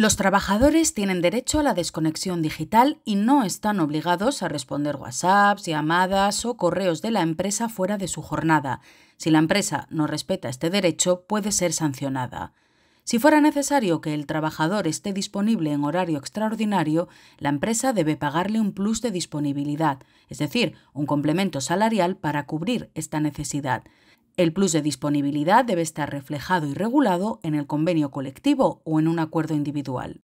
Los trabajadores tienen derecho a la desconexión digital y no están obligados a responder WhatsApps, llamadas o correos de la empresa fuera de su jornada. Si la empresa no respeta este derecho, puede ser sancionada. Si fuera necesario que el trabajador esté disponible en horario extraordinario, la empresa debe pagarle un plus de disponibilidad, es decir, un complemento salarial para cubrir esta necesidad. El plus de disponibilidad debe estar reflejado y regulado en el convenio colectivo o en un acuerdo individual.